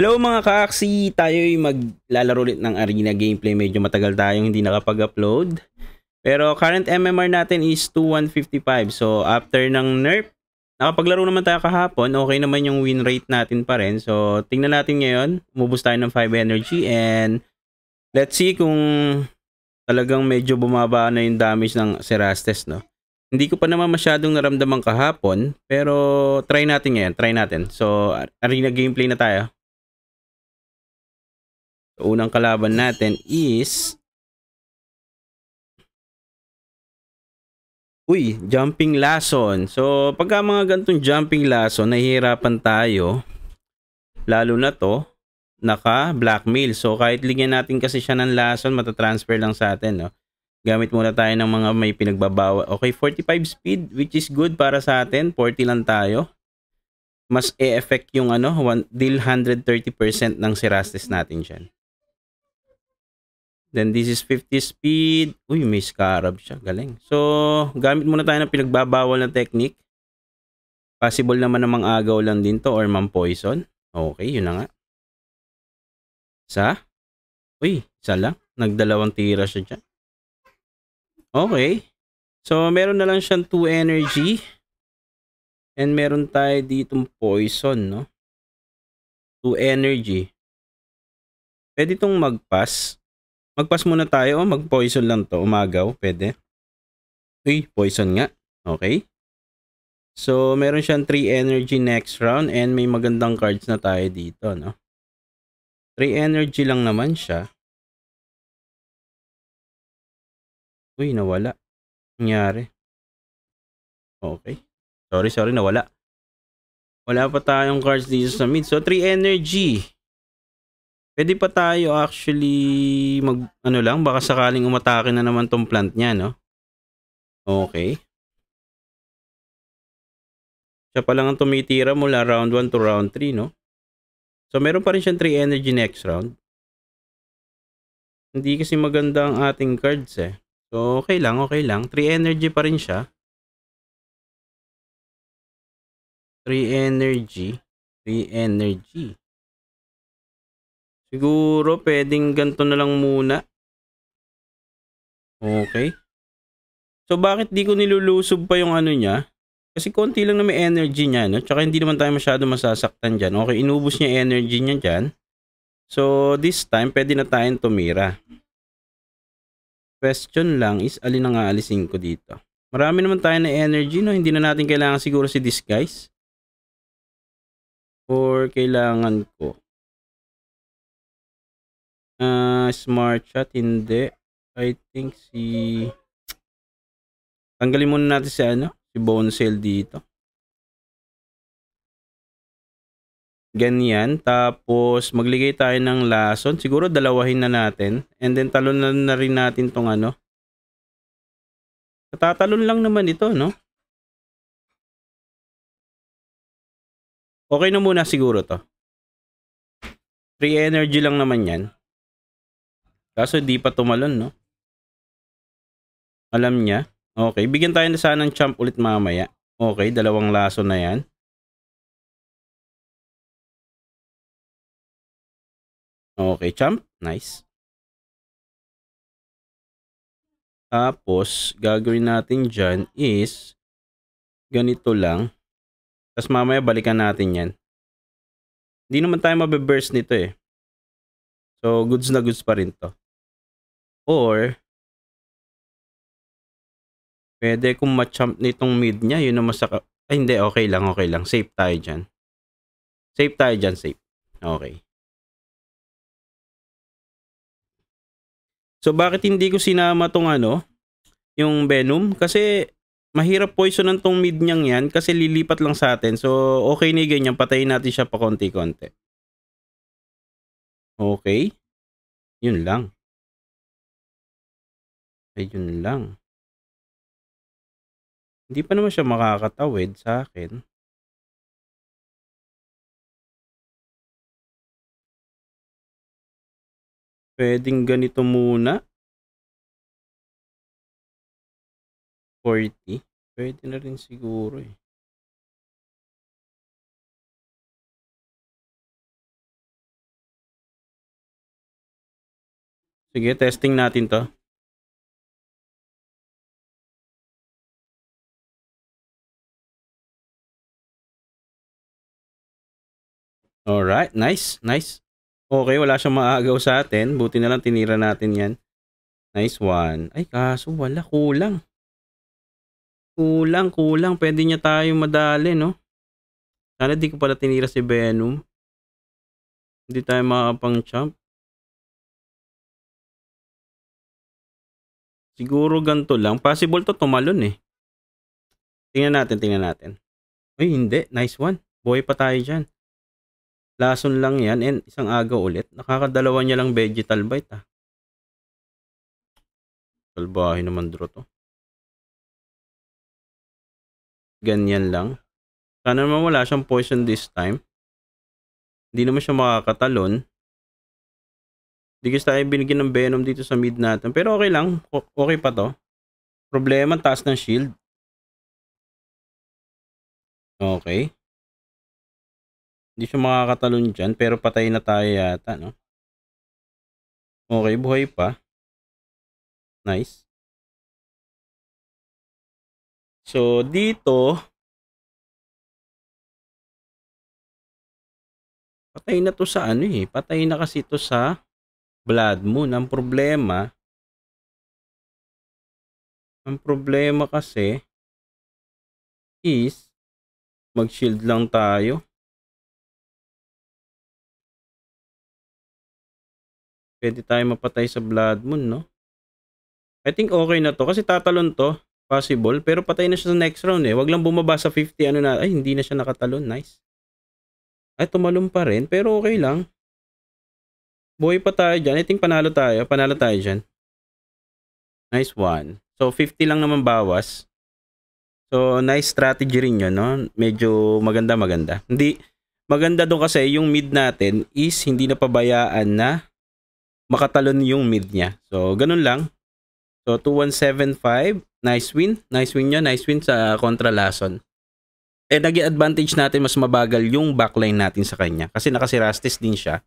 Hello mga ka kaaksi, tayo'y maglalaro ulit ng arena gameplay. Medyo matagal tayong hindi nakapag-upload. Pero current MMR natin is 2155. So after ng nerf, nakapaglaro naman tayo kahapon. Okay naman yung win rate natin pa rin. So tingnan natin ngayon. Umubos tayo ng 5 energy and let's see kung talagang medyo bumaba na yung damage ng Serastes. No? Hindi ko pa naman masyadong naramdaman kahapon. Pero try natin ngayon. Try natin. So arena gameplay na tayo unang kalaban natin is... Uy, jumping lason. So, pagka mga gantong jumping lason, nahihirapan tayo. Lalo na to, naka-blackmail. So, kahit ligyan natin kasi siya ng lason, matatransfer lang sa atin. No? Gamit muna tayo ng mga may pinagbabawa. Okay, 45 speed, which is good para sa atin. 40 lang tayo mas e-effect yung ano, one, deal 130% ng Serastes natin dyan. Then this is 50 speed. Uy, may scarab siya. Galing. So, gamit muna tayo ng pinagbabawal na technique. Possible naman namang agaw lang din to or mang poison. Okay, yun na nga. Sa? Uy, isa lang. Nagdalawang tira siya dyan. Okay. So, meron na lang siyang 2 energy. And meron tayo ditong poison, no? 2 energy. Pwede itong mag-pass. Magpas muna tayo. Oh, mag-poison lang to. Umagaw. Pwede. Uy, poison nga. Okay. So, meron siyang 3 energy next round and may magandang cards na tayo dito, no? 3 energy lang naman siya. Uy, nawala. Nangyari. Okay. Sorry, sorry, nawala. Wala pa tayong cards dito sa mid. So, 3 energy. Pwede pa tayo actually mag ano lang baka sakaling umatake na naman tong plant niya no. Okay. Siya pa lang ang tumitira mula round 1 to round 3 no. So meron pa rin siyang 3 energy next round. Hindi kasi maganda ang ating cards eh. So okay lang, okay lang. 3 energy pa rin siya. 3 energy, 3 energy. Siguro pwedeng ganito na lang muna. Okay. So bakit di ko nilulusob pa yung ano niya? Kasi konti lang na may energy niya, no? Tsaka hindi naman tayo masyado masasaktan dyan. Okay, inubos niya energy niya dyan. So this time, pwede na tayong tumira. Question lang is, alin ang aalisin ko dito? Marami naman tayo na energy, no? Hindi na natin kailangan siguro si disguise. Or kailangan ko. Uh, smart chat, hindi. I think si... Tanggalin muna natin si ano? Si Bonesale dito. Ganyan. Tapos, magligay tayo ng lason. Siguro dalawahin na natin. And then, talon na, na rin natin tong ano. Tatalon lang naman ito, no? Okay na muna siguro to. Free energy lang naman yan. Kaso hindi pa tumalon, no? Alam niya. Okay, bigyan tayo na sana ng champ ulit mamaya. Okay, dalawang laso na yan. Okay, champ. Nice. Tapos, gagawin natin dyan is ganito lang. Tapos mamaya balikan natin yan. Hindi naman tayo mabe-burst nito eh. So, goods na goods pa rin to. Or, pwede kong machamp nitong mid niya. Yun naman masaka Ay, hindi. Okay lang, okay lang. Safe tayo dyan. Safe tayo dyan, safe. Okay. So, bakit hindi ko sinama tong ano? Yung Venom? Kasi, mahirap poison ng tong mid niyang yan kasi lilipat lang sa atin. So, okay na ganyan. Patayin natin siya pa konti-konti. Okay. Yun lang. Ayun lang. Hindi pa naman siya makakatawid sa akin. Pwedeng ganito muna. 40. Pwede na rin siguro eh. Sige, testing natin to. Alright, nice, nice. Okay, wala siyang maagaw sa atin. Buti na lang tinira natin yan. Nice one. Ay, kaso wala, kulang. Kulang, kulang. Pwede niya tayo madali, no? Sana di ko pala tinira si Venom. Hindi tayo makakapang-champ. Siguro ganito lang. Possible to tumalon eh. Tingnan natin, tingnan natin. Uy, hindi. Nice one. Boy pa tayo dyan. Lason lang yan and isang aga ulit. Nakakadalawa niya lang vegetal bite ah. Salbahe naman draw to. Ganyan lang. Sana naman wala siyang poison this time. Hindi naman siya makakatalon. Hindi kasi tayo binigyan ng venom dito sa mid natin. Pero okay lang. okay pa to. Problema, taas ng shield. Okay. Hindi siya makakatalon dyan, pero patay na tayo yata, no? Okay, buhay pa. Nice. So, dito, patay na to sa ano eh. Patay na kasi to sa blood moon. Ang problema, ang problema kasi is mag-shield lang tayo. Pwede tayo mapatay sa Blood Moon, no? I think okay na to. Kasi tatalon to. Possible. Pero patay na siya sa next round eh. Wag lang bumaba sa 50. Ano na. Ay, hindi na siya nakatalon. Nice. Ay, tumalon pa rin. Pero okay lang. Buhay pa tayo dyan. I think panalo tayo. Panalo tayo dyan. Nice one. So, 50 lang naman bawas. So, nice strategy rin yun, no? Medyo maganda-maganda. Hindi, maganda doon kasi yung mid natin is hindi na pabayaan na makatalon yung mid niya. So, ganun lang. So, 2175. Nice win. Nice win yun. Nice win sa kontra Lason. Eh, naging advantage natin mas mabagal yung backline natin sa kanya. Kasi nakasirastis din siya.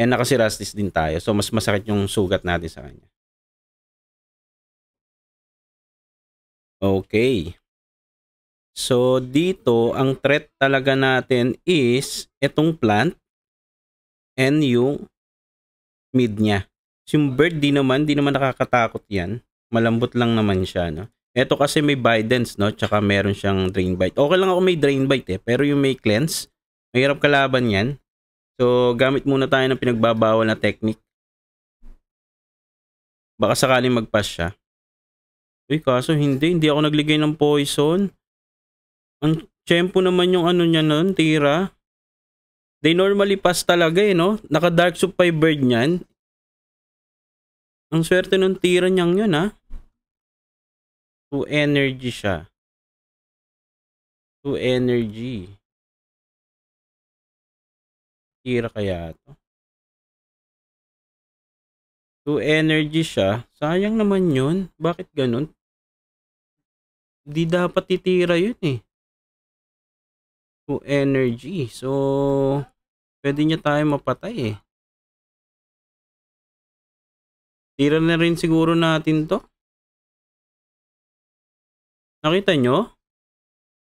And nakasirastis din tayo. So, mas masakit yung sugat natin sa kanya. Okay. So, dito, ang threat talaga natin is itong plant and yung mid niya. So, yung bird, di naman, di naman nakakatakot yan. Malambot lang naman siya, no? Ito kasi may bidens, no? Tsaka meron siyang drain bite. Okay lang ako may drain bite, eh. Pero yung may cleanse, mahirap kalaban yan. So, gamit muna tayo ng pinagbabawal na technique. Baka sakaling magpas siya. Uy, kaso hindi. Hindi ako nagligay ng poison. Ang tempo naman yung ano niya nun, tira. They normally pass talaga eh, no? Naka Dark Supply Bird niyan. Ang swerte ng tira niyang yun, ha? Two energy siya. Two energy. Tira kaya to. Two energy siya. Sayang naman yun. Bakit ganun? Di dapat titira yun eh. Two energy. So, Pwede niya tayo mapatay eh. Tira na rin siguro natin to. Nakita nyo?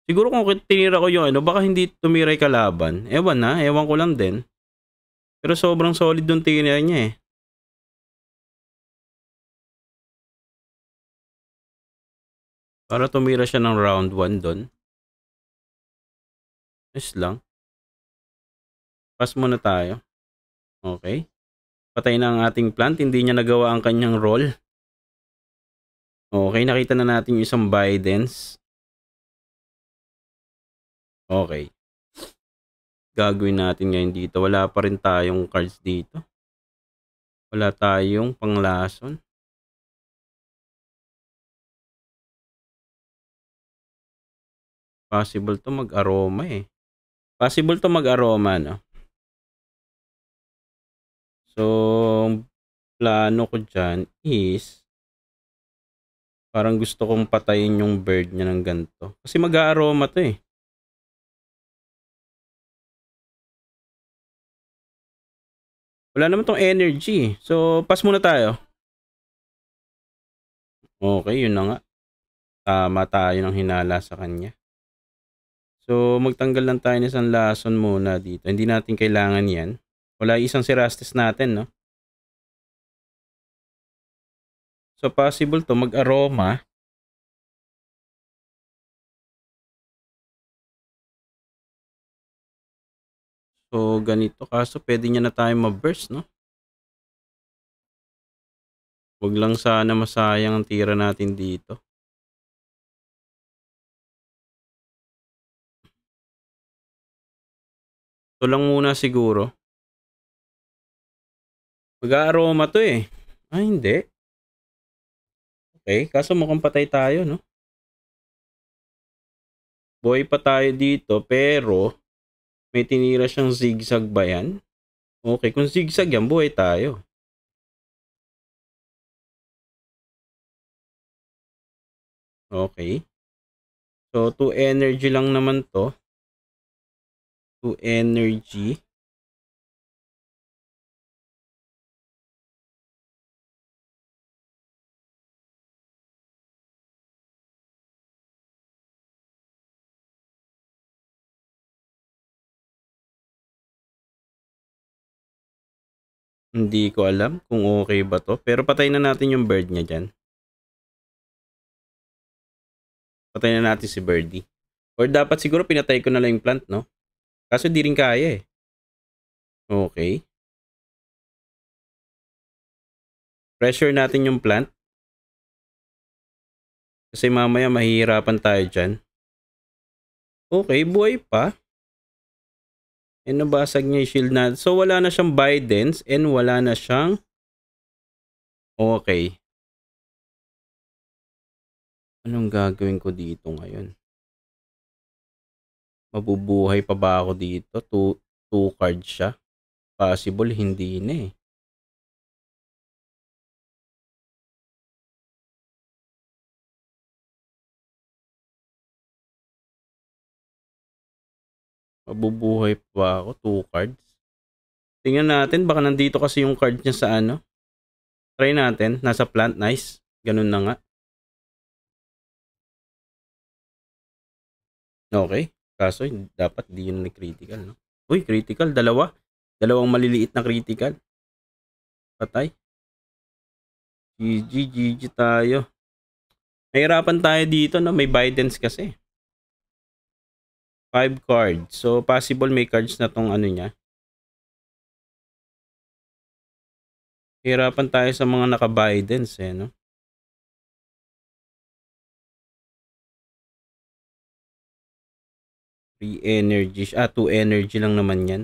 Siguro kung tinira ko yung ano, baka hindi tumira yung kalaban. Ewan na, ewan ko lang din. Pero sobrang solid yung tinira niya eh. Para tumira siya ng round 1 doon. Nice lang. Pass muna tayo. Okay. Patay na ang ating plant. Hindi niya nagawa ang kanyang role. Okay, nakita na natin yung isang Bidens. Okay. Gagawin natin ngayon dito. Wala pa rin tayong cards dito. Wala tayong panglason. Possible to mag-aroma eh. Possible to mag-aroma, no? So, plano ko dyan is parang gusto kong patayin yung bird niya ng ganito. Kasi mag-aaroma to eh. Wala naman tong energy. So, pass muna tayo. Okay, yun na nga. Tama tayo ng hinala sa kanya. So, magtanggal lang tayo ng isang lason muna dito. Hindi natin kailangan yan. Wala isang Serastes natin, no? So, possible to mag-aroma. So, ganito. Kaso, pwede niya na tayo ma-burst, no? Huwag lang sana masayang ang tira natin dito. Ito lang muna siguro. Mag-aroma to eh. Ah, hindi. Okay, kaso mukhang patay tayo, no? Boy pa tayo dito, pero may tinira siyang zigzag ba yan? Okay, kung zigzag yan, buhay tayo. Okay. So, to energy lang naman to. To energy. Hindi ko alam kung okay ba to. Pero patayin na natin yung bird niya dyan. Patayin na natin si birdie. Or dapat siguro pinatay ko na lang yung plant, no? Kaso di rin kaya eh. Okay. Pressure natin yung plant. Kasi mamaya mahihirapan tayo dyan. Okay, buhay pa. And nabasag niya yung shield na. So, wala na siyang Bidens and wala na siyang... Okay. Anong gagawin ko dito ngayon? Mabubuhay pa ba ako dito? Two, two cards siya? Possible, hindi na eh. Mabubuhay pa ako. Two cards. Tingnan natin. Baka nandito kasi yung card niya sa ano. Try natin. Nasa plant. Nice. Ganun na nga. Okay. Kaso, dapat di yun critical. No? Uy, critical. Dalawa. Dalawang maliliit na critical. Patay. GG, GG tayo. Mahirapan tayo dito, no? May Bidens kasi five cards. So, possible may cards na tong ano niya. Hirapan tayo sa mga naka-Bidens eh, no? Free energy. Ah, 2 energy lang naman yan.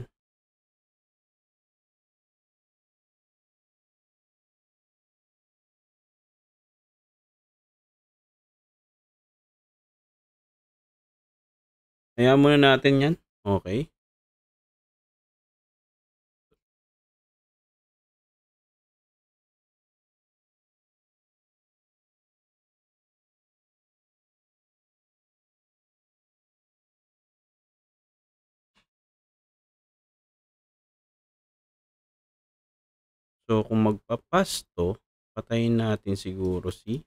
Hayaan muna natin yan. Okay. So, kung magpapasto, patayin natin siguro si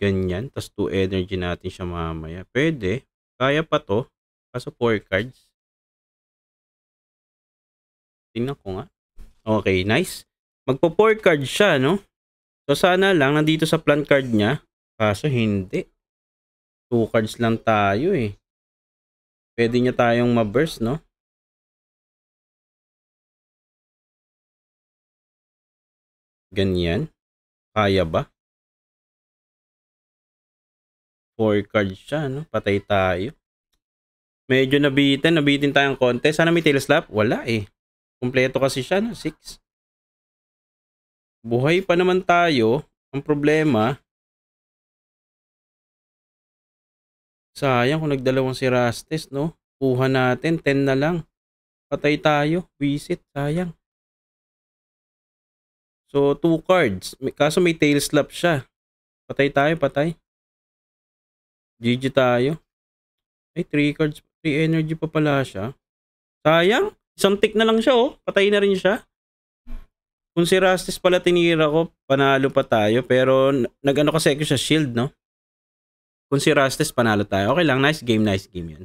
ganyan. Tapos 2 energy natin siya mamaya. Pwede. Kaya pa to. Kaso 4 cards. Tingnan ko nga. Okay, nice. Magpo 4 cards siya, no? So sana lang nandito sa plant card niya. Kaso hindi. 2 cards lang tayo eh. Pwede niya tayong ma-burst, no? Ganyan. Kaya ba? 4 cards siya, no? Patay tayo. Medyo nabitin, nabitin tayong konti. Sana may tail slap? Wala eh. Kompleto kasi siya, no? 6. Buhay pa naman tayo. Ang problema, sayang kung nagdalawang si Rastes, no? Kuha natin, 10 na lang. Patay tayo. Visit, sayang. So, two cards. Kaso may tail slap siya. Patay tayo, patay. GG tayo. Ay, 3 cards. 3 energy pa pala siya. Sayang. Isang tick na lang siya, oh. Patay na rin siya. Kung si Rastis pala tinira ko, panalo pa tayo. Pero, nag-ano kasi ako sa shield, no? Kung si Rastis, panalo tayo. Okay lang. Nice game, nice game yan.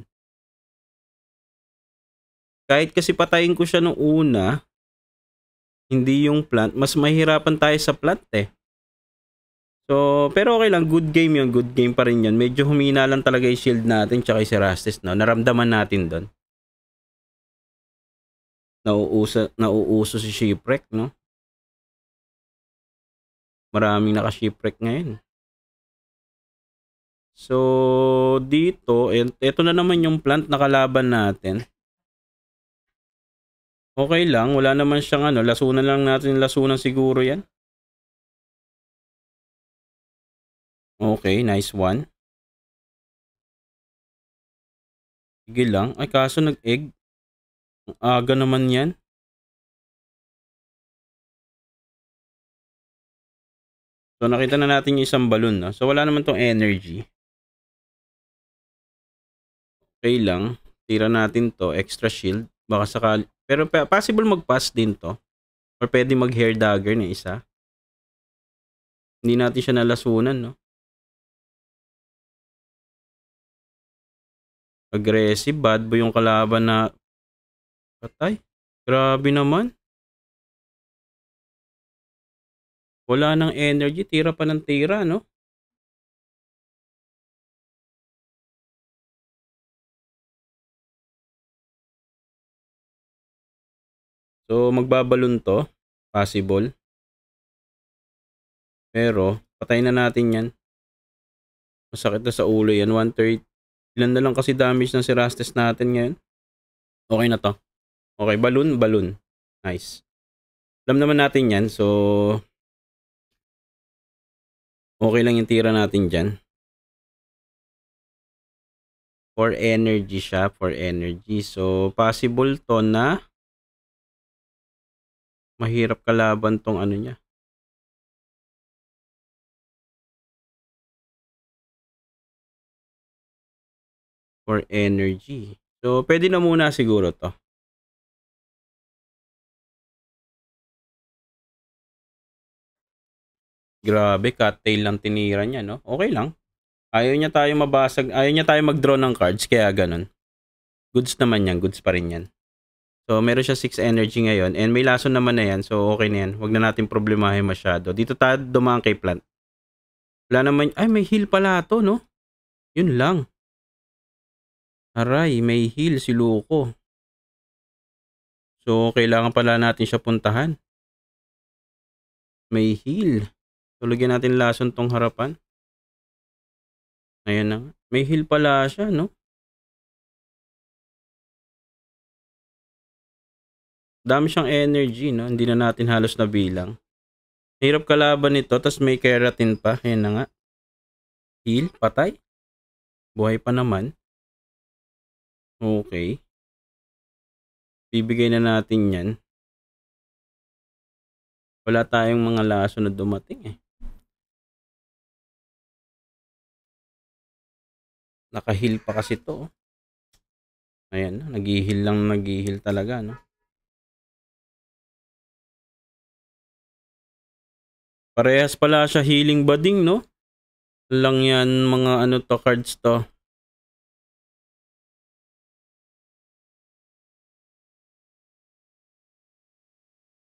Kahit kasi patayin ko siya nung una, hindi yung plant. Mas mahirapan tayo sa plant, eh. So, pero okay lang. Good game yun. Good game pa rin yun. Medyo humina lang talaga yung shield natin tsaka yung Serastis. No? Naramdaman natin doon. Nauuso, nauuso si Shipwreck, no? Maraming naka-shipwreck ngayon. So, dito, ito na naman yung plant na kalaban natin. Okay lang, wala naman siyang ano, lasunan lang natin, lasunan siguro yan. Okay, nice one. Sige lang. Ay, kaso nag-egg. aga naman yan. So, nakita na natin yung isang balon. No? So, wala naman tong energy. Okay lang. Tira natin to. Extra shield. Baka sakali. Pero possible mag-pass din to. Or pwede mag-hair dagger na isa. Hindi natin siya nalasunan, no? Aggressive, bad boy yung kalaban na patay. Grabe naman. Wala ng energy, tira pa ng tira, no? So, magbabalon to. Possible. Pero, patay na natin yan. Masakit na sa ulo yan. 130. Ilan na lang kasi damage ng Rastes natin ngayon. Okay na to. Okay, balloon, balloon. Nice. Alam naman natin yan, so... Okay lang yung tira natin dyan. For energy siya, for energy. So, possible to na mahirap kalaban tong ano niya. for energy. So, pwede na muna siguro to. Grabe, cattail lang tinira niya, no? Okay lang. Ayaw niya tayo mabasag, ayaw niya tayo mag-draw ng cards, kaya ganun. Goods naman yan, goods pa rin yan. So, meron siya 6 energy ngayon. And may lason naman na yan. So, okay na yan. Huwag na natin problemahin masyado. Dito tayo dumaan kay plant. Wala naman, ay, may heal pala to, no? Yun lang. Aray, may heal si Luko. So, kailangan pala natin siya puntahan. May heal. Tulagyan natin lason tong harapan. Ayan na. May heal pala siya, no? Dami siyang energy, no? Hindi na natin halos nabilang. Hirap kalaban nito, tas may keratin pa. Ayan na nga. Heal, patay. Buhay pa naman. Okay. Bibigay na natin yan. Wala tayong mga laso na dumating eh. Nakahil pa kasi to. Oh. Ayan, nagihil lang nagihil talaga. No? Parehas pala siya healing budding, no? Lang yan mga ano to cards to.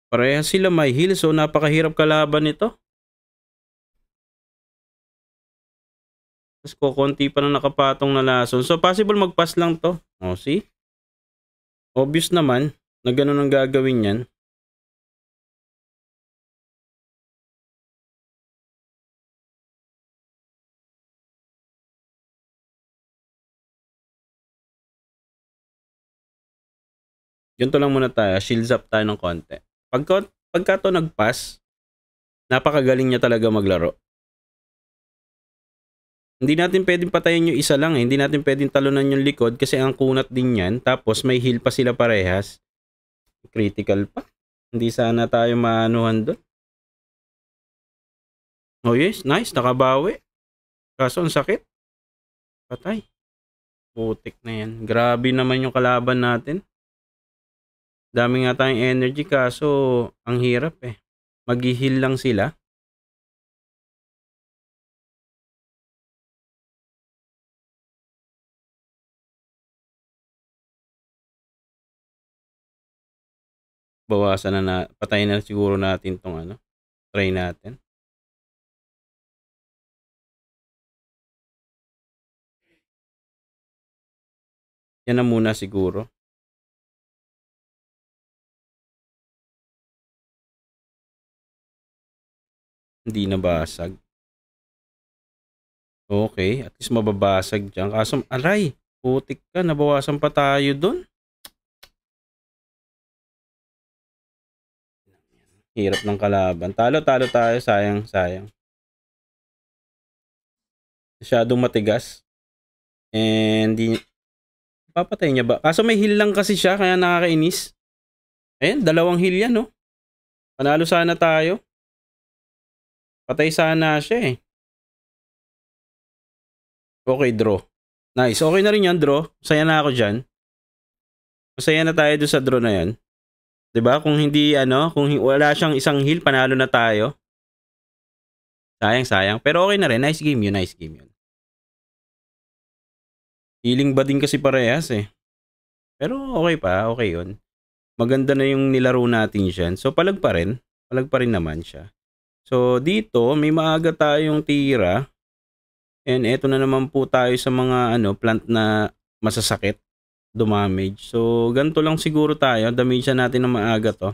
Pareha sila may heal so oh. napakahirap kalaban nito. Tapos ko konti pa na nakapatong na lason. So possible magpas lang to. oh, see? Obvious naman na ganun ang gagawin yan. Ganito lang muna tayo. Shields up tayo ng konti. Pagka, pagka to nag-pass, napakagaling niya talaga maglaro. Hindi natin pwedeng patayin yung isa lang eh. Hindi natin pwedeng talunan yung likod kasi ang kunat din yan. Tapos may heal pa sila parehas. Critical pa. Hindi sana tayo maanuhan doon. Oh yes, nice. Nakabawi. Kaso ang sakit. Patay. Putik na yan. Grabe naman yung kalaban natin. Dami nga tayong energy kaso ang hirap eh. Maghihil lang sila. Bawasan na, na patayin na siguro natin tong ano. Try natin. Yan na muna siguro. Hindi nabasag. Okay, at least mababasag dyan. Kaso, aray, putik ka, nabawasan pa tayo dun. Hirap ng kalaban. Talo, talo tayo. Sayang, sayang. Masyadong matigas. And, di... Papatay niya ba? Kaso may heal lang kasi siya, kaya nakakainis. Ayan, dalawang heal yan, no? Oh. Panalo sana tayo. Patay sana siya eh. Okay, draw. Nice. Okay na rin yan, draw. Masaya na ako dyan. Masaya na tayo doon sa draw na yan. ba diba? Kung hindi, ano, kung wala siyang isang heal, panalo na tayo. Sayang, sayang. Pero okay na rin. Nice game yun, nice game yun. Healing ba din kasi parehas eh. Pero okay pa, okay yun. Maganda na yung nilaro natin dyan. So, palag pa rin. Palag pa rin naman siya. So, dito, may maaga tayong tira. And eto na naman po tayo sa mga ano plant na masasakit, damage. So, ganito lang siguro tayo. Damage natin ng maaga to.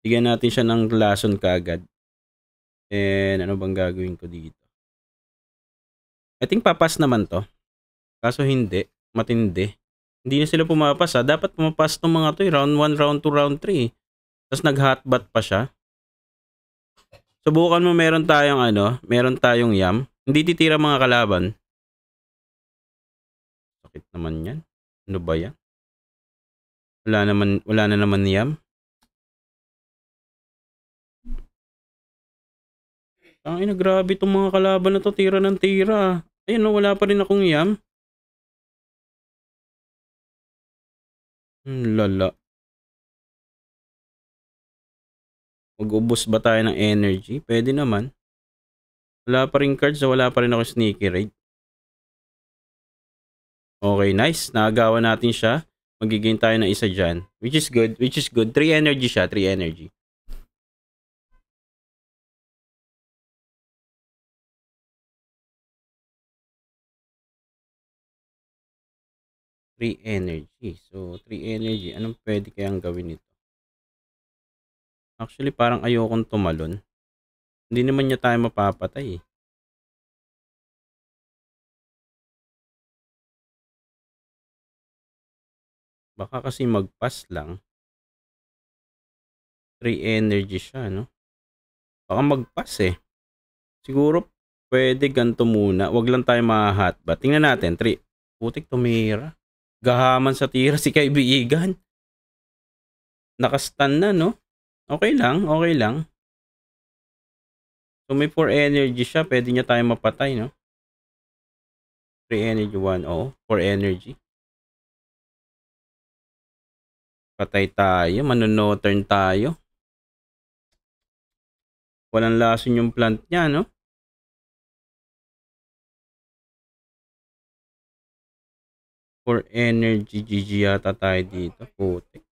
Bigyan natin siya ng lason kaagad. And ano bang gagawin ko dito? I think papas naman to. Kaso hindi. Matindi. Hindi na sila pumapas ha. Ah. Dapat pumapas ng mga to. Eh. Round 1, round 2, round 3. Tapos nag-hotbat pa siya. Subukan mo meron tayong ano, meron tayong yam. Hindi titira mga kalaban. Sakit naman yan. Ano ba yan? Wala, naman, wala na naman yam. Ang ina, grabe itong mga kalaban na to. Tira ng tira. Ayun, no, wala pa rin akong yam. Hmm, lala. Mag-ubos ba tayo ng energy? Pwede naman. Wala pa rin cards so wala pa rin ako sneaky raid. Okay, nice. Nagagawa natin siya. Magiging tayo ng isa dyan. Which is good. Which is good. 3 energy siya. 3 energy. Three energy. So, three energy. Anong pwede kayang gawin nito? Actually, parang ayokong tumalon. Hindi naman niya tayo mapapatay eh. Baka kasi mag-pass lang. 3 energy siya, no? Baka mag-pass eh. Siguro pwede ganito muna. Wag lang tayo mahat ba. Tingnan natin. 3. Putik tumira. Gahaman sa tira si kaibigan. Nakastan na, no? Okay lang, okay lang. So may 4 energy siya, pwede niya tayo mapatay, no? 3 energy 1, oo. 4 energy. Patay tayo, manono turn tayo. Walang lason yung plant niya, no? For energy, GG yata tayo dito. Putik.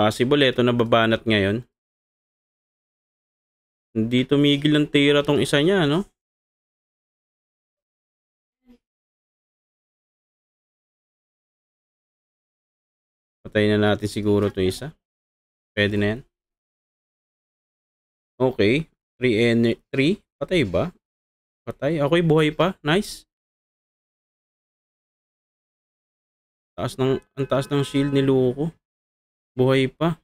Possible ito na babanat ngayon. Hindi tumigil ng tira tong isa niya, no? Patayin na natin siguro to isa. Pwede na yan. Okay. 3 Patay ba? Patay. Okay, buhay pa. Nice. Taas ng, ang taas ng shield ni Luko. Buhay pa.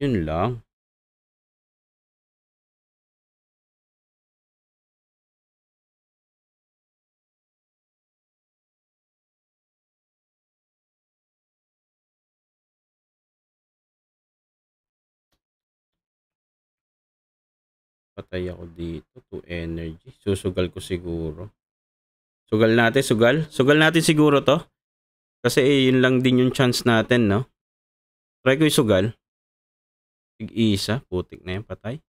Yun lang. patay ako dito to energy. Susugal ko siguro. Sugal natin, sugal. Sugal natin siguro to. Kasi eh, yun lang din yung chance natin, no? Try ko yung sugal. Tig-isa. Putik na yan. Patay.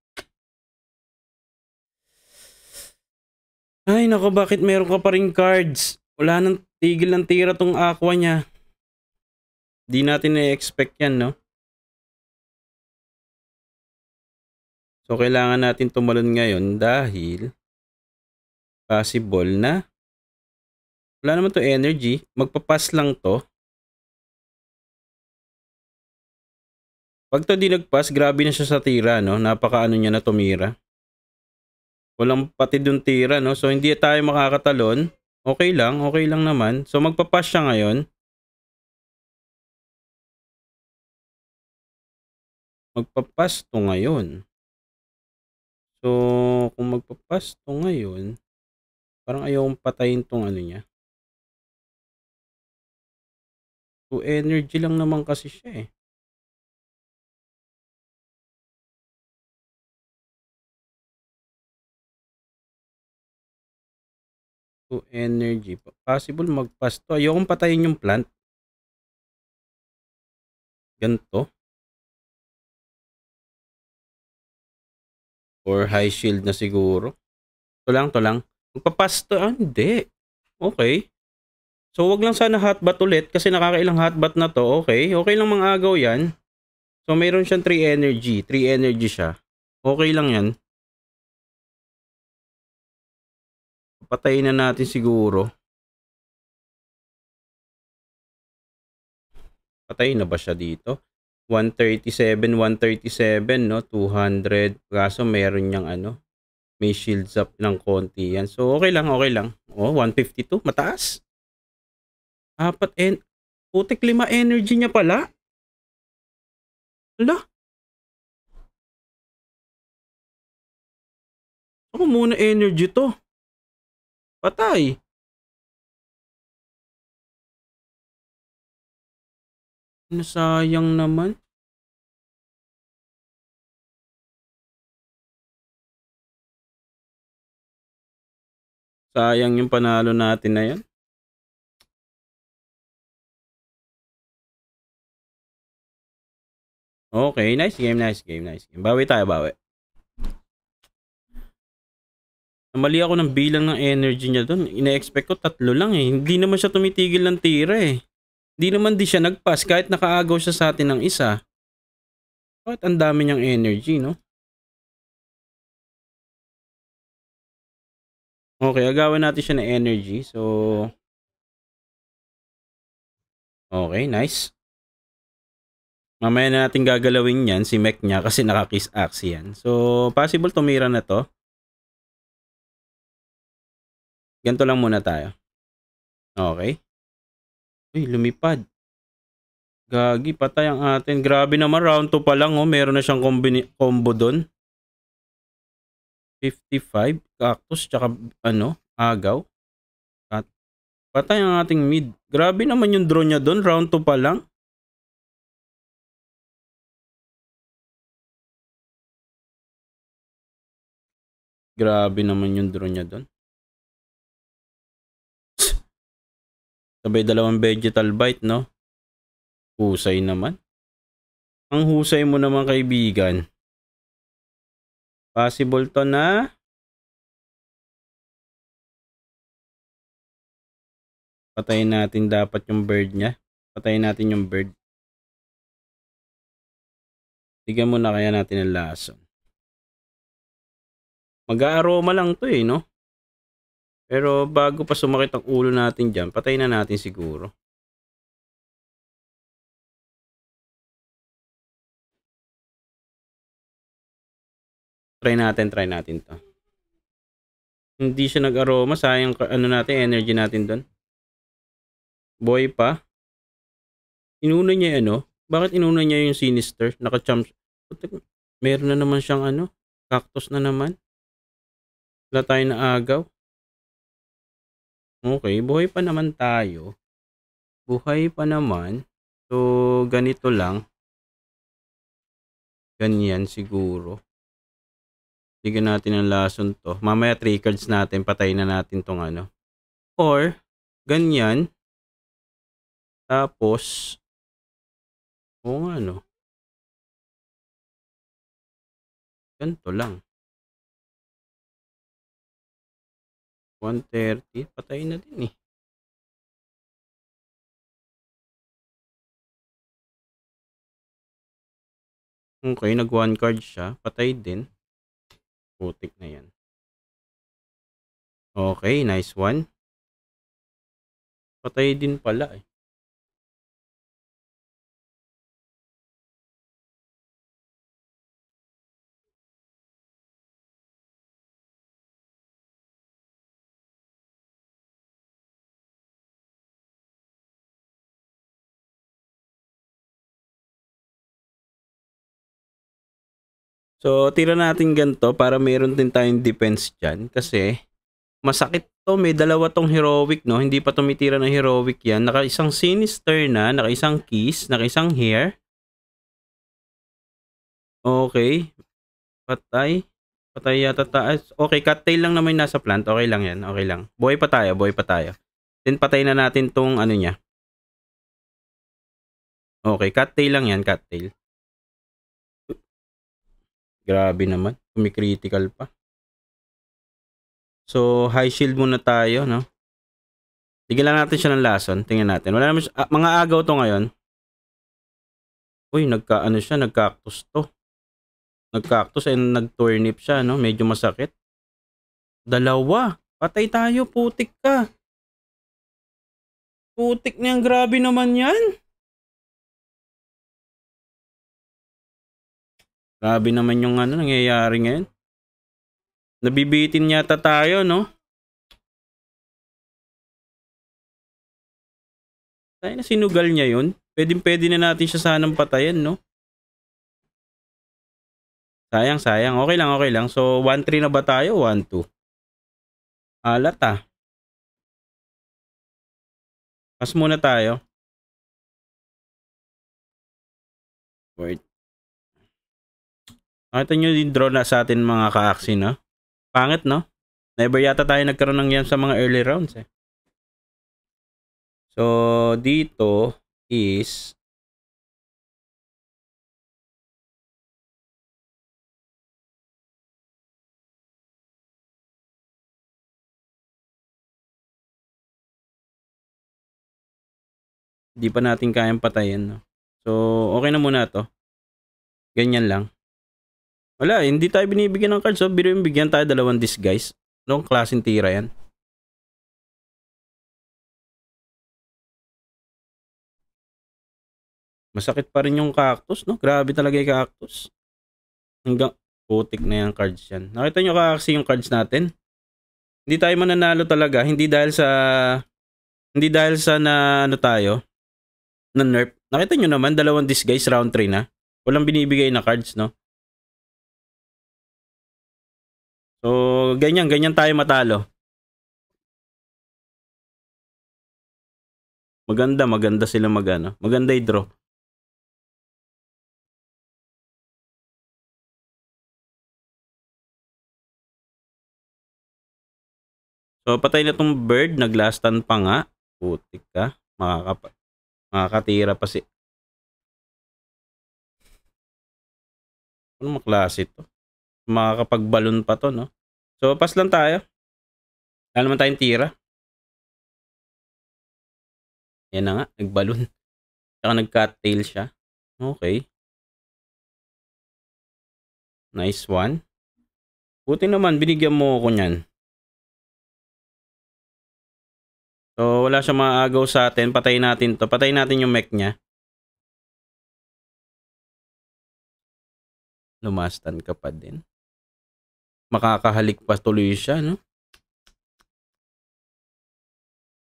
Ay, nako, bakit meron ka pa rin cards? Wala nang tigil ng tira tong aqua niya. Di natin na-expect yan, no? So, kailangan natin tumalon ngayon dahil possible na wala naman to energy. Magpapas lang to. Pag to di nagpas, grabe na siya sa tira, no? Napakaano niya na tumira. Walang pati dun tira, no? So, hindi tayo makakatalon. Okay lang, okay lang naman. So, magpapas siya ngayon. Magpapas to ngayon. So, kung magpapas to ngayon, parang ayaw patayin tong ano niya. to energy lang naman kasi siya eh. to energy. Possible mag-pass to. Ayokong patayin yung plant. Ganto. Or high shield na siguro. To lang, to lang. Magpapasto. Ah, hindi. Okay. So, wag lang sana hotbat ulit kasi nakakailang hotbat na to. Okay, okay lang mga agaw yan. So, mayroon siyang 3 energy. 3 energy siya. Okay lang yan. Patayin na natin siguro. Patayin na ba siya dito? 137, 137, no? 200. Kaso meron niyang ano, may shields up ng konti yan. So, okay lang, okay lang. Oh, 152. Mataas. Apat en... Putik lima energy niya pala. Ala? Ako muna energy to. Patay. Nasayang naman. Sayang yung panalo natin na yan. Okay, nice game, nice game, nice game. Bawi tayo, bawi. Mali ako ng bilang ng energy niya doon. Ina-expect ko tatlo lang eh. Hindi naman siya tumitigil ng tira eh. Hindi naman di siya nagpas kahit nakaagaw siya sa atin ng isa. Bakit ang dami niyang energy, no? Okay, agawin natin siya ng energy. So, okay, nice. Mamaya na natin gagalawin yan, si mech niya, kasi naka-kiss axe yan. So, possible tumira na to. Ganto lang muna tayo. Okay. Uy, lumipad. Gagi, patay ang atin. Grabe naman, round 2 pa lang, oh. Meron na siyang combo doon. 55, cactus, tsaka ano, agaw. At patay ang ating mid. Grabe naman yung drone niya doon, round 2 pa lang. Grabe naman yung drone niya doon. Sabay dalawang vegetal bite, no? Husay naman. Ang husay mo naman kaibigan. Possible to na Patayin natin dapat yung bird niya. Patayin natin yung bird. Tignan muna kaya natin ang lason. Mag-aaroma lang to eh, no? Pero bago pa sumakit ang ulo natin dyan, patay na natin siguro. Try natin, try natin to. Hindi siya nag-aroma, sayang ano natin, energy natin doon. Boy pa. Inuna niya ano? Bakit inuna niya yung sinister? Naka-chumps. Meron na naman siyang ano? Cactus na naman. Wala tayo na agaw. Okay, buhay pa naman tayo. Buhay pa naman. So, ganito lang. Ganyan siguro. Tignan natin ang lason to. Mamaya 3 cards natin. Patayin na natin tong ano. Or, ganyan. Tapos, oo ano. no. Ganito lang. 1.30, patay na din eh. Okay, nag one card siya. Patay din. Putik na yan. Okay, nice one. Patay din pala eh. So, tira natin ganito para meron din tayong defense dyan. Kasi, masakit to. May dalawa tong heroic, no? Hindi pa tumitira ng heroic yan. Naka isang sinister na, naka isang kiss, naka isang hair. Okay. Patay. Patay yata taas. Ah, okay, cattail lang naman yung nasa plant. Okay lang yan. Okay lang. Buhay pa tayo, buhay pa tayo. Then, patay na natin tong ano niya. Okay, cattail lang yan, cattail. Grabe naman. Kumikritical pa. So, high shield muna tayo, no? Tigilan natin siya ng lason. Tingnan natin. Wala naman siya. Ah, mga agaw to ngayon. Uy, nagka, ano siya, nagkaktus to. Nagkaktus and nag-turnip siya, no? Medyo masakit. Dalawa. Patay tayo, putik ka. Putik na Grabe naman yan. Grabe naman yung ano nangyayari ngayon. Nabibitin yata tayo, no? Tayo na sinugal niya yun. Pwedeng pwede na natin siya sanang patayan, no? Sayang, sayang. Okay lang, okay lang. So, 1-3 na ba tayo? 1-2. Alat ah. Pas muna tayo. Wait. Nakita ah, nyo yung draw na sa atin mga ka-axi, no? Pangit, no? Never yata tayo nagkaroon ng yan sa mga early rounds, eh. So, dito is Hindi pa natin kayang patayin, no? So, okay na muna to. Ganyan lang. Wala, hindi tayo binibigyan ng cards. So, binibigyan tayo dalawang disguise. Anong klaseng tira yan? Masakit pa rin yung cactus, no? Grabe talaga yung cactus. Hanggang putik na yung cards yan. Nakita nyo kakaksi yung cards natin? Hindi tayo mananalo talaga. Hindi dahil sa... Hindi dahil sa na ano tayo. Na nerf. Nakita nyo naman, dalawang disguise round 3 na. Walang binibigay na cards, no? So, ganyan, ganyan tayo matalo. Maganda, maganda sila magano. Maganda yung draw. So, patay na tong bird. Naglastan pa nga. Putik ka. Makakapa makakatira pa si... Ano maklase to? makakapagbalon pa to, no? So, pass lang tayo. Wala naman tayong tira. Yan na nga, nagbalon. Tsaka nag-cattail siya. Okay. Nice one. Buti naman, binigyan mo ako niyan. So, wala siyang maagaw sa atin. Patayin natin to. Patayin natin yung mech niya. Lumastan ka pa din makakahalik pa tuloy siya, no?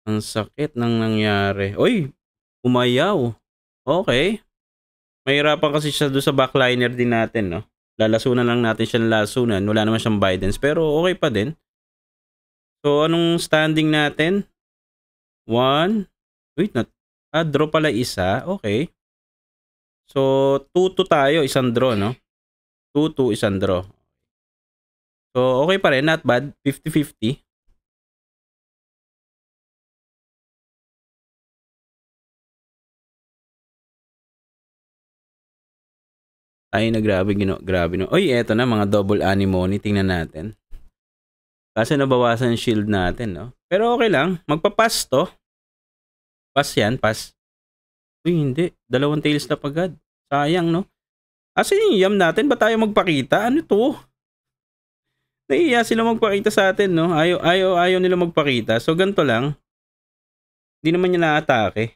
Ang sakit nang nangyari. Uy, umayaw. Okay. Mahirapan kasi siya doon sa backliner din natin, no? Lalasunan lang natin siya ng lasunan. Wala naman siyang Bidens, pero okay pa din. So, anong standing natin? One. Wait, not. Ah, draw pala isa. Okay. So, 2-2 tayo, isang draw, no? 2-2, isang draw. So, okay pa rin. Not bad. 50-50. Ay, na grabe, gino, grabe. No. Oy, eto na, mga double anemone. Tingnan natin. Kasi nabawasan shield natin, no? Pero okay lang. Magpa-pass to. Pass yan, pass. Uy, hindi. Dalawang tails na pagad. Sayang, no? Asan ah, yung yam natin? Ba tayo magpakita? Ano to? naiiya sila magpakita sa atin, no? Ayaw, ayaw, ayaw nila magpakita. So, ganito lang. Hindi naman niya na-atake.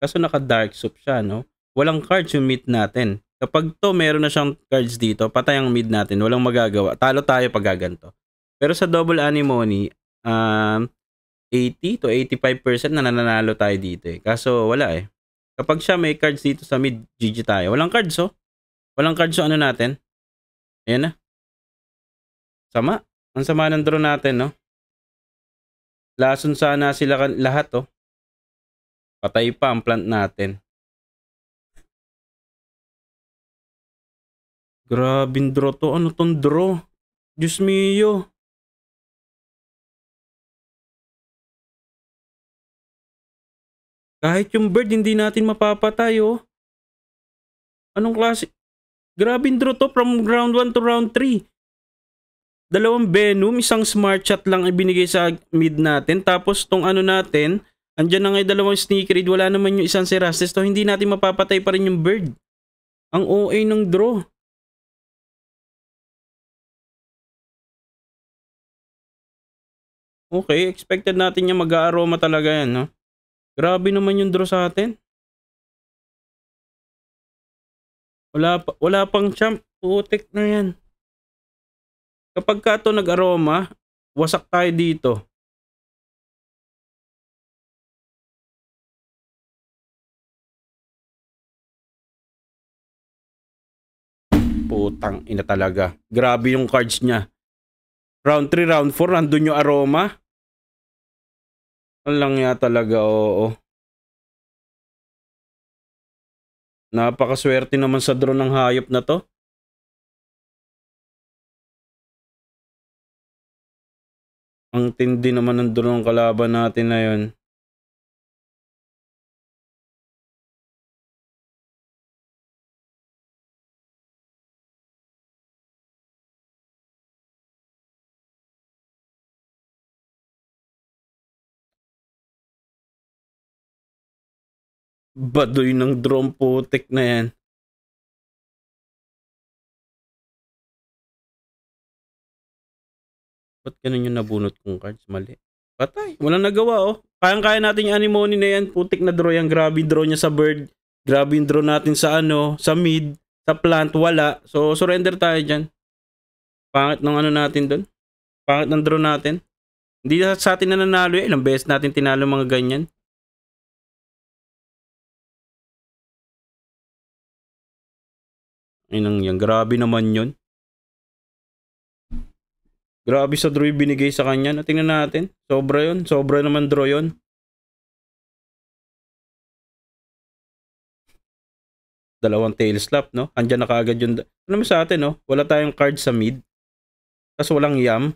Kaso naka-dark soup siya, no? Walang cards yung mid natin. Kapag to, meron na siyang cards dito, patay ang mid natin. Walang magagawa. Talo tayo pag gaganto. Pero sa double anemone, um, uh, 80 to 85% na nananalo tayo dito eh. Kaso wala eh. Kapag siya may cards dito sa mid, GG tayo. Walang cards oh. Walang cards so ano natin. Ayan na. Sama. Ang sama ng draw natin, no? Lason sana sila lahat, oh. Patay pa ang plant natin. Grabing draw to. Ano tong draw? Diyos mio. Kahit yung bird, hindi natin mapapatay, oh. Anong klase? Grabing draw to from round 1 to round 3 dalawang Venom, isang smart chat lang ibinigay sa mid natin. Tapos tong ano natin, andyan na nga dalawang sneaker raid, wala naman yung isang Serastes. To hindi natin mapapatay pa rin yung bird. Ang OA ng draw. Okay, expected natin niya mag-aaroma talaga yan, no? Grabe naman yung draw sa atin. Wala, pa, wala pang champ. Putik na yan. Kapag ka ito nag-aroma, wasak tayo dito. Putang ina talaga. Grabe yung cards niya. Round 3, round 4, nandun yung aroma. Ang lang niya talaga, oo. Napakaswerte naman sa drone ng hayop na to. Ang tindi naman ng dalawang kalaban natin na yun. Baduy ng drone putik na yan. Ba't ganun yung nabunot kong cards? Mali. Patay. Walang nagawa, oh. Kayang-kaya natin yung Anemone na yan. Putik na draw yan. Grabe draw niya sa bird. Grabe yung draw natin sa ano, sa mid, sa plant, wala. So, surrender tayo dyan. Pangit ng ano natin doon. Pangit ng draw natin. Hindi sa atin na nanalo eh. Ilang beses natin tinalo mga ganyan. Inang yan. Grabe naman yun. Grabe sa draw binigay sa kanya. No? Tingnan natin. Sobra yon Sobra naman draw yon Dalawang tail slap, no? Andiyan na kaagad yung... Ano mo sa atin, no? Wala tayong card sa mid. Tapos walang yam.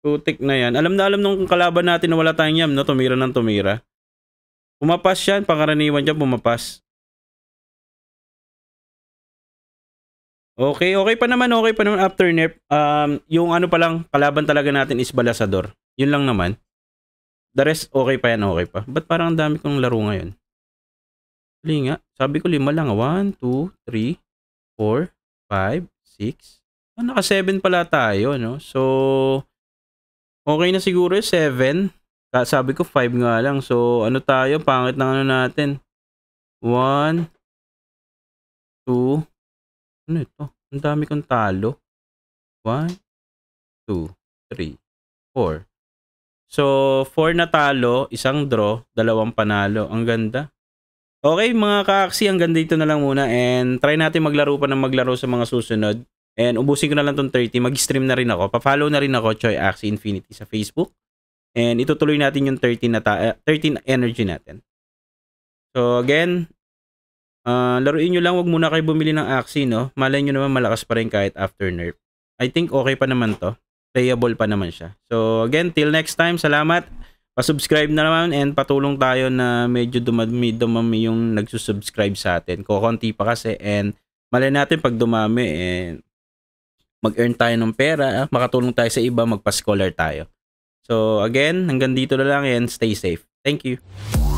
Putik na yan. Alam na alam nung kalaban natin na wala tayong yam, no? Tumira ng tumira. Pumapas yan. Pangaraniwan dyan, pumapas. Okay, okay pa naman, okay pa naman after nerf. Um, yung ano pa lang, kalaban talaga natin is Balasador. Yun lang naman. The rest, okay pa yan, okay pa. but parang dami kong laro ngayon? Hali nga. Sabi ko lima lang. 1, 2, 3, 4, 5, 6. Oh, naka 7 pala tayo, no? So, okay na siguro yung 7. Sabi ko 5 nga lang. So, ano tayo? Pangit ng ano natin. 1, 2, ano ito? Ang dami kong talo. 1, 2, 3, 4. So, 4 na talo, isang draw, dalawang panalo. Ang ganda. Okay mga kaaksi, hanggang dito na lang muna and try natin maglaro pa ng maglaro sa mga susunod. And ubusin ko na lang tong 30, mag-stream na rin ako. Pa-follow na rin ako Choi Axie Infinity sa Facebook. And itutuloy natin yung 13 na ta 13 eh, energy natin. So again, Uh, laruin nyo lang, wag muna kayo bumili ng Axie, no? Malay nyo naman malakas pa rin kahit after nerf. I think okay pa naman to. Playable pa naman siya. So, again, till next time, salamat. Pa-subscribe na naman and patulong tayo na medyo dumami-dumami yung nagsusubscribe sa atin. Kukunti pa kasi and malay natin pag dumami and mag-earn tayo ng pera, makatulong tayo sa iba, magpa-scholar tayo. So, again, hanggang dito na lang and stay safe. Thank you.